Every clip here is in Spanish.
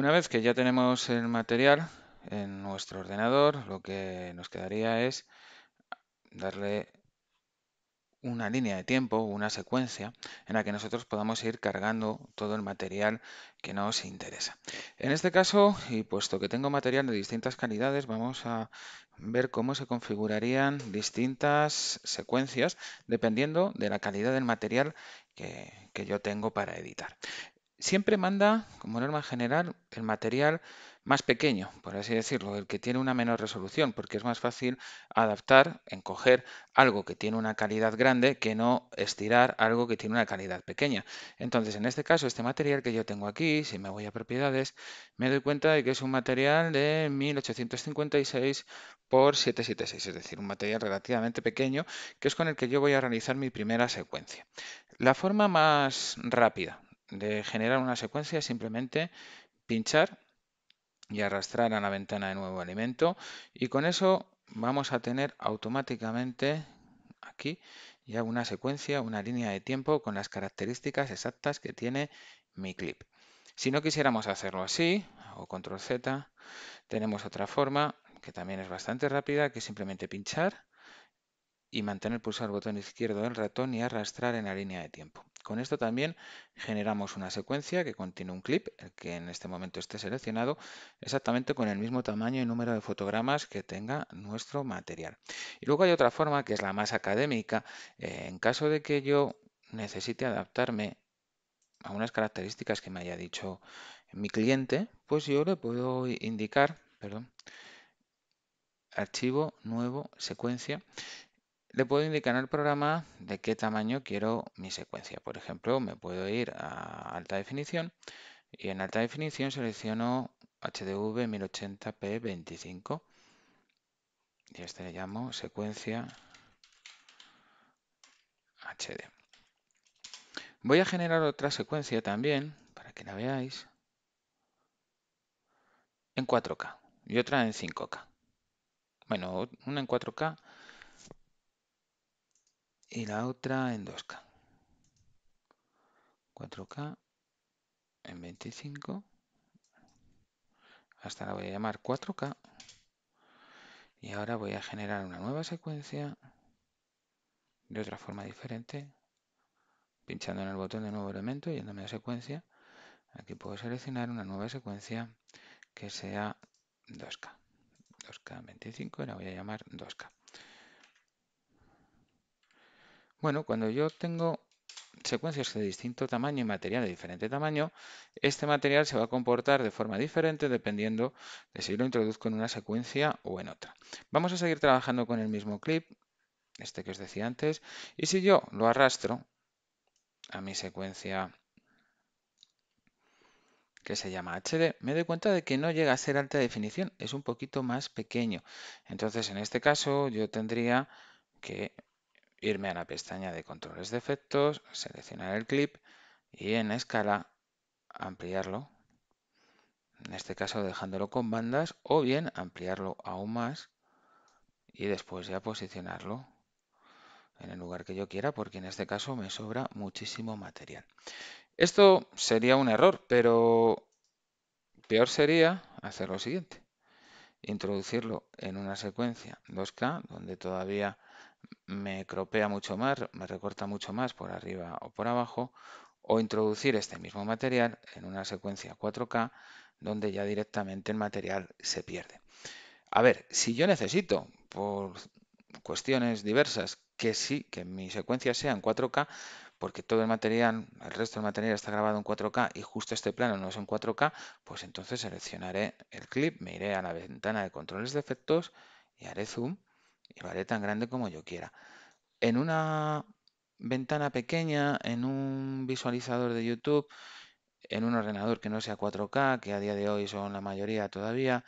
Una vez que ya tenemos el material en nuestro ordenador, lo que nos quedaría es darle una línea de tiempo, una secuencia en la que nosotros podamos ir cargando todo el material que nos interesa. En este caso, y puesto que tengo material de distintas calidades, vamos a ver cómo se configurarían distintas secuencias dependiendo de la calidad del material que, que yo tengo para editar siempre manda, como norma general, el material más pequeño, por así decirlo, el que tiene una menor resolución, porque es más fácil adaptar, encoger algo que tiene una calidad grande que no estirar algo que tiene una calidad pequeña. Entonces, en este caso, este material que yo tengo aquí, si me voy a propiedades, me doy cuenta de que es un material de 1856 por 776, es decir, un material relativamente pequeño que es con el que yo voy a realizar mi primera secuencia. La forma más rápida de generar una secuencia simplemente pinchar y arrastrar a la ventana de nuevo alimento y con eso vamos a tener automáticamente aquí ya una secuencia, una línea de tiempo con las características exactas que tiene mi clip. Si no quisiéramos hacerlo así, o control Z, tenemos otra forma que también es bastante rápida, que simplemente pinchar y mantener pulsado el botón izquierdo del ratón y arrastrar en la línea de tiempo. Con esto también generamos una secuencia que contiene un clip, el que en este momento esté seleccionado, exactamente con el mismo tamaño y número de fotogramas que tenga nuestro material. Y luego hay otra forma, que es la más académica, eh, en caso de que yo necesite adaptarme a unas características que me haya dicho mi cliente, pues yo le puedo indicar, perdón, archivo, nuevo, secuencia, le puedo indicar al programa de qué tamaño quiero mi secuencia. Por ejemplo, me puedo ir a alta definición y en alta definición selecciono HDV 1080p25 y este le llamo secuencia HD. Voy a generar otra secuencia también para que la veáis en 4K y otra en 5K. Bueno, una en 4K y la otra en 2K. 4K en 25. Hasta la voy a llamar 4K. Y ahora voy a generar una nueva secuencia de otra forma diferente, pinchando en el botón de nuevo elemento, y la a secuencia. Aquí puedo seleccionar una nueva secuencia que sea 2K. 2K25 y la voy a llamar 2K. Bueno, cuando yo tengo secuencias de distinto tamaño y material de diferente tamaño, este material se va a comportar de forma diferente dependiendo de si lo introduzco en una secuencia o en otra. Vamos a seguir trabajando con el mismo clip, este que os decía antes, y si yo lo arrastro a mi secuencia que se llama HD, me doy cuenta de que no llega a ser alta definición, es un poquito más pequeño. Entonces, en este caso, yo tendría que irme a la pestaña de controles de efectos, seleccionar el clip y en escala ampliarlo. En este caso dejándolo con bandas o bien ampliarlo aún más y después ya posicionarlo en el lugar que yo quiera porque en este caso me sobra muchísimo material. Esto sería un error, pero peor sería hacer lo siguiente. Introducirlo en una secuencia 2K donde todavía me cropea mucho más, me recorta mucho más por arriba o por abajo, o introducir este mismo material en una secuencia 4K donde ya directamente el material se pierde. A ver, si yo necesito, por cuestiones diversas, que sí, que mi secuencia sea en 4K, porque todo el material, el resto del material está grabado en 4K y justo este plano no es en 4K, pues entonces seleccionaré el clip, me iré a la ventana de controles de efectos y haré zoom y vale tan grande como yo quiera. En una ventana pequeña, en un visualizador de YouTube, en un ordenador que no sea 4K, que a día de hoy son la mayoría todavía,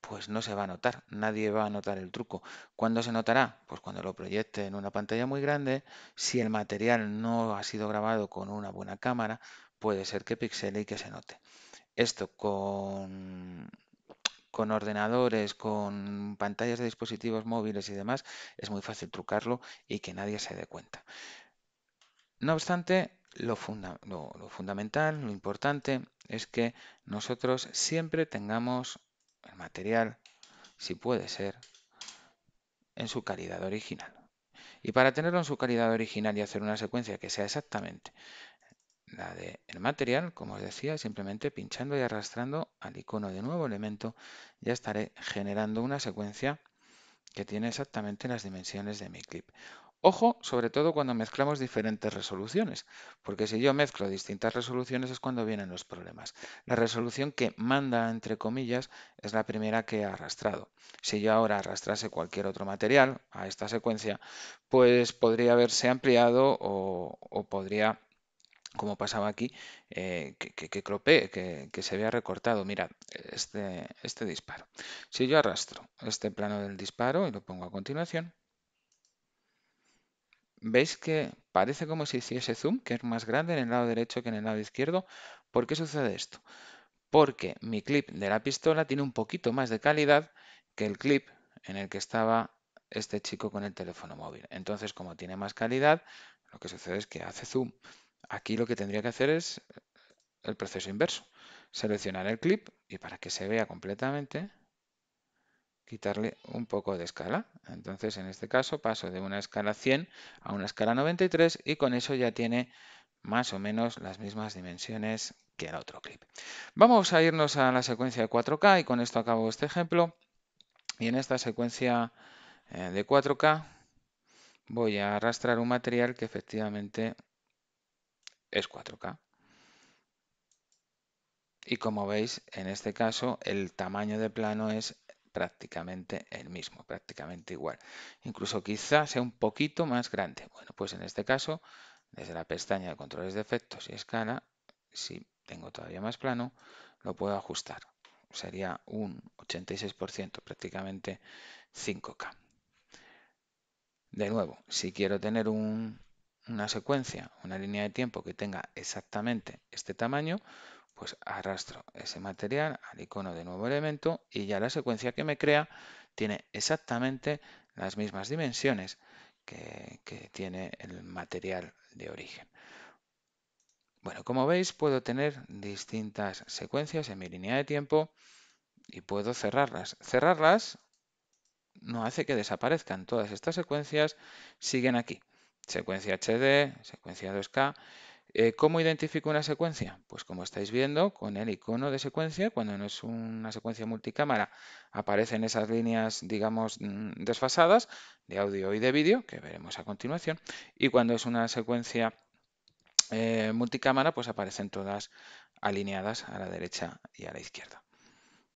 pues no se va a notar, nadie va a notar el truco. ¿Cuándo se notará? Pues cuando lo proyecte en una pantalla muy grande, si el material no ha sido grabado con una buena cámara, puede ser que pixele y que se note. Esto con con ordenadores, con pantallas de dispositivos móviles y demás, es muy fácil trucarlo y que nadie se dé cuenta. No obstante, lo, fundamental, lo importante es que nosotros siempre tengamos el material, si puede ser, en su calidad original. Y para tenerlo en su calidad original y hacer una secuencia que sea exactamente la del material, como os decía, simplemente pinchando y arrastrando al icono de nuevo elemento, ya estaré generando una secuencia que tiene exactamente las dimensiones de mi clip. Ojo, sobre todo cuando mezclamos diferentes resoluciones, porque si yo mezclo distintas resoluciones es cuando vienen los problemas. La resolución que manda, entre comillas, es la primera que he arrastrado. Si yo ahora arrastrase cualquier otro material a esta secuencia, pues podría haberse ampliado o podría como pasaba aquí, eh, que, que, que, se había recortado. Mirad, este, este disparo. Si yo arrastro este plano del disparo y lo pongo a continuación, veis que parece como si hiciese zoom, que es más grande en el lado derecho que en el lado izquierdo. ¿Por qué sucede esto? Porque mi clip de la pistola tiene un poquito más de calidad que el clip en el que estaba este chico con el teléfono móvil. Entonces, como tiene más calidad, lo que sucede es que hace zoom. Aquí lo que tendría que hacer es el proceso inverso. Seleccionar el clip y para que se vea completamente, quitarle un poco de escala. Entonces, en este caso, paso de una escala 100 a una escala 93 y con eso ya tiene más o menos las mismas dimensiones que el otro clip. Vamos a irnos a la secuencia de 4K y con esto acabo este ejemplo. Y en esta secuencia eh, de 4K voy a arrastrar un material que efectivamente es 4K. Y como veis, en este caso el tamaño de plano es prácticamente el mismo, prácticamente igual. Incluso quizás sea un poquito más grande. Bueno, pues en este caso, desde la pestaña de controles de efectos y escala, si tengo todavía más plano, lo puedo ajustar. Sería un 86%, prácticamente 5K. De nuevo, si quiero tener un una secuencia, una línea de tiempo que tenga exactamente este tamaño, pues arrastro ese material al icono de nuevo elemento y ya la secuencia que me crea tiene exactamente las mismas dimensiones que, tiene el material de origen. Bueno, como veis puedo tener distintas secuencias en mi línea de tiempo y puedo cerrarlas. Cerrarlas no hace que desaparezcan. Todas estas secuencias siguen aquí secuencia HD, secuencia 2K. Eh, ¿Cómo identifico una secuencia? Pues como estáis viendo, con el icono de secuencia, cuando no es una secuencia multicámara, aparecen esas líneas, digamos, mm, desfasadas de audio y de vídeo, que veremos a continuación. Y cuando es una secuencia eh, multicámara, pues aparecen todas alineadas a la derecha y a la izquierda.